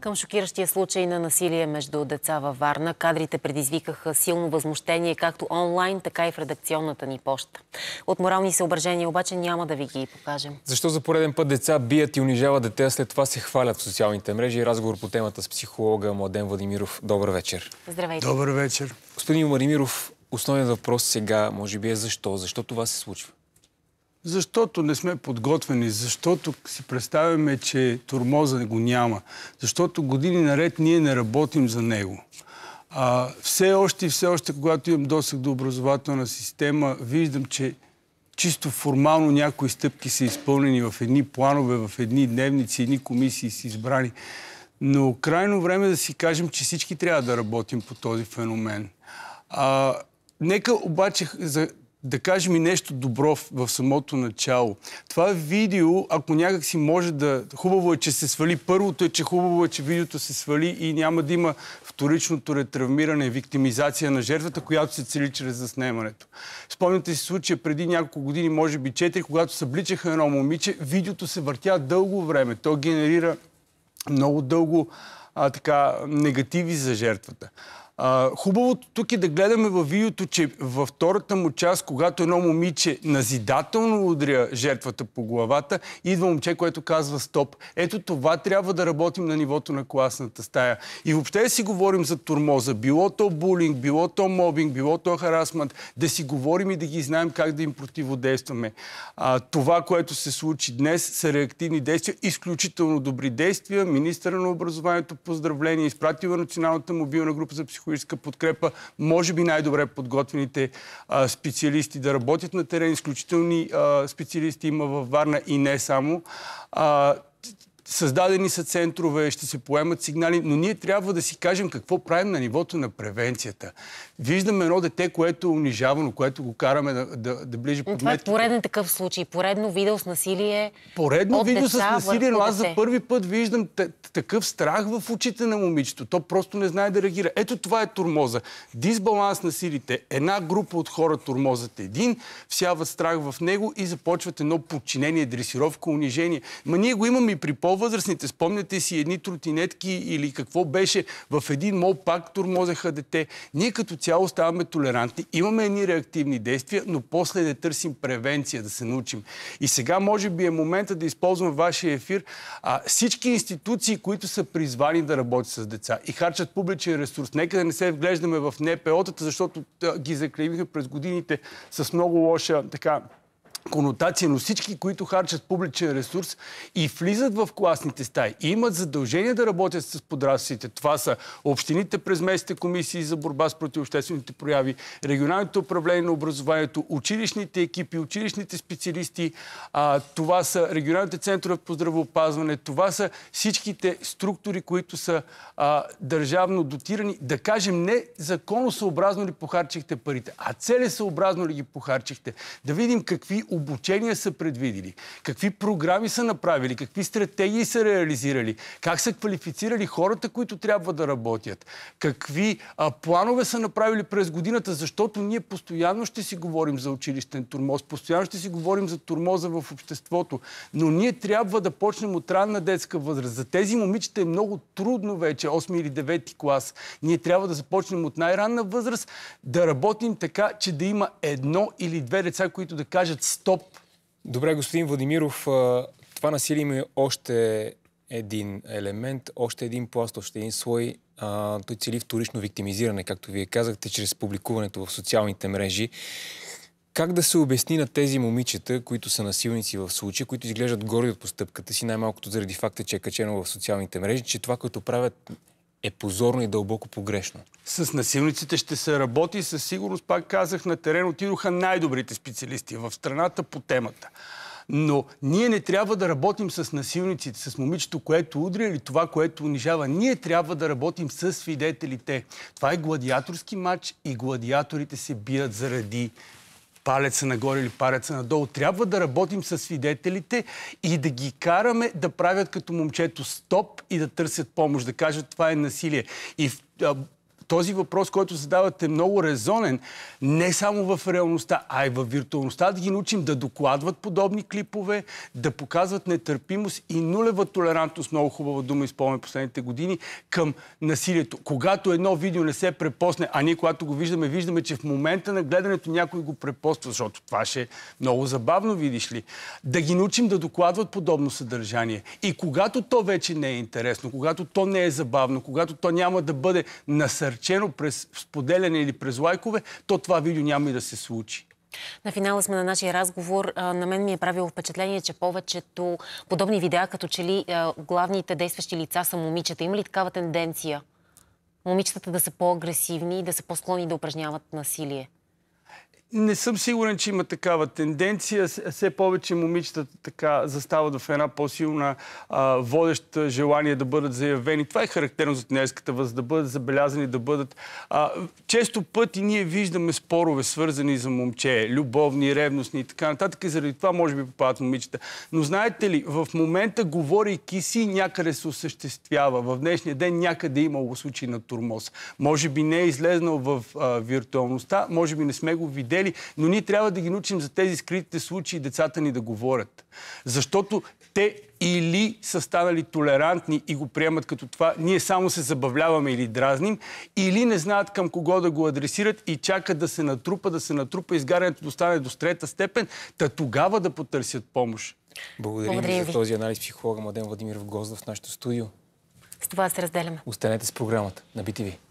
Към шокиращия случай на насилие между деца във Варна, кадрите предизвикаха силно възмущение както онлайн, така и в редакционната ни поща. От морални съображения обаче няма да ви ги покажем. Защо за пореден път деца бият и унижават дете, а след това се хвалят в социалните мрежи? Разговор по темата с психолога Младен Владимиров. Добър вечер. Здравейте. Добър вечер. Господин Владимиров, основният въпрос сега може би е защо? Защо това се случва? Защото не сме подготвени, защото си представяме, че турмоза го няма, защото години наред ние не работим за него. А, все още и все още, когато имам досег до образователна система, виждам, че чисто формално някои стъпки са изпълнени в едни планове, в едни дневници, едни комисии са избрани. Но крайно време е да си кажем, че всички трябва да работим по този феномен. А, нека обаче за да кажем и нещо добро в самото начало. Това видео, ако някак си може да... Хубаво е, че се свали. Първото е, че хубаво е, че видеото се свали и няма да има вторичното ретравмиране, виктимизация на жертвата, която се цели чрез заснемането. Спомняте си случая преди няколко години, може би четири, когато събличаха едно момиче, видеото се въртя дълго време. То генерира много дълго а, така, негативи за жертвата. А, хубавото тук е да гледаме във видеото, че във втората му част, когато едно момиче назидателно удря жертвата по главата, идва момче, което казва стоп. Ето това трябва да работим на нивото на класната стая. И въобще да си говорим за турмоза. Било то булинг, било то мобинг, било то харасмент. Да си говорим и да ги знаем как да им противодействаме. А, това, което се случи днес, са реактивни действия, изключително добри действия. Министъра на образованието поздравление, изпратила Националната мобилна група за психология психологическа подкрепа, може би най-добре подготвените а, специалисти да работят на терен. Изключителни а, специалисти има във Варна и не само. А, Създадени са центрове, ще се поемат сигнали, но ние трябва да си кажем какво правим на нивото на превенцията. Виждаме едно дете, което е унижавано, което го караме да, да, да ближи под Това е пореден такъв случай. Поредно видео с насилие. Поредно видео с насилие, но аз за първи път виждам такъв страх в очите на момичето. То просто не знае да реагира. Ето това е турмоза. Дисбаланс на силите. Една група от хора турмозът един, всяват страх в него и започват едно подчинение, дресировка, унижение. Ма ние го имаме и при повод по-възрастните, спомняте си едни тротинетки или какво беше, в един мол пак турмозеха дете. Ние като цяло ставаме толерантни, имаме едни реактивни действия, но после да търсим превенция, да се научим. И сега може би е момента да използвам вашия ефир. А, всички институции, които са призвани да работят с деца и харчат публичен ресурс, нека да не се вглеждаме в НПО-тата, защото ги заклеймихме през годините с много лоша така конотация, но всички, които харчат публичен ресурс и влизат в класните стаи и имат задължение да работят с подрастите. Това са общините през местните комисии за борба с противообществените прояви, регионалното управление на образованието, училищните екипи, училищните специалисти, а, това са регионалните центрове по здравеопазване, това са всичките структури, които са а, държавно дотирани. Да кажем, не законосъобразно ли похарчихте парите, а целесъобразно ли ги похарчихте. Да видим какви обучения са предвидили, какви програми са направили, какви стратегии са реализирали, как са квалифицирали хората, които трябва да работят, какви а, планове са направили през годината, защото ние постоянно ще си говорим за училищен турмоз, постоянно ще си говорим за турмоза в обществото, но ние трябва да почнем от ранна детска възраст. За тези момичета е много трудно вече, 8 или 9 клас. Ние трябва да започнем от най-ранна възраст, да работим така, че да има едно или две деца, които да кажат Стоп! Добре, господин Владимиров, това насилие има още един елемент, още един пласт, още един слой. той цели вторично виктимизиране, както вие казахте, чрез публикуването в социалните мрежи. Как да се обясни на тези момичета, които са насилници в случая, които изглеждат горди от постъпката си, най-малкото заради факта, че е качено в социалните мрежи, че това, което правят е позорно и дълбоко погрешно. С насилниците ще се работи със сигурност, пак казах, на терен отидоха най-добрите специалисти в страната по темата. Но ние не трябва да работим с насилниците, с момичето, което удря или това, което унижава. Ние трябва да работим с свидетелите. Това е гладиаторски матч и гладиаторите се бият заради палеца нагоре или палеца надолу. Трябва да работим с свидетелите и да ги караме да правят като момчето стоп и да търсят помощ, да кажат това е насилие. И този въпрос, който задавате, е много резонен, не само в реалността, а и в виртуалността, да ги научим да докладват подобни клипове, да показват нетърпимост и нулева толерантност, много хубава дума използваме последните години, към насилието. Когато едно видео не се препосне, а ние когато го виждаме, виждаме, че в момента на гледането някой го препоства, защото това ще е много забавно, видиш ли. Да ги научим да докладват подобно съдържание. И когато то вече не е интересно, когато то не е забавно, когато то няма да бъде насърчено, насърчено през споделяне или през лайкове, то това видео няма и да се случи. На финала сме на нашия разговор. На мен ми е правило впечатление, че повечето подобни видеа, като че ли главните действащи лица са момичета. Има ли такава тенденция? Момичетата да са по-агресивни и да са по-склонни да упражняват насилие? Не съм сигурен, че има такава тенденция. Все повече момичетата така застават в една по-силна водеща желание да бъдат заявени. Това е характерно за тенерската въз, да бъдат забелязани, да бъдат... А, често пъти ние виждаме спорове, свързани за момче, любовни, ревностни и така нататък. И заради това може би попадат момичета. Но знаете ли, в момента, говорейки си, някъде се осъществява. В днешния ден някъде има е имало случай на турмоз. Може би не е излезнал в а, виртуалността, може би не сме го видели, цели, но ние трябва да ги научим за тези скритите случаи децата ни да говорят. Защото те или са станали толерантни и го приемат като това, ние само се забавляваме или дразним, или не знаят към кого да го адресират и чакат да се натрупа, да се натрупа, изгарянето стане до трета степен, та тогава да потърсят помощ. Благодарим Благодаря ви за този анализ психолога Маден Владимиров Гоздов в нашото студио. С това се разделяме. Останете с програмата на BTV.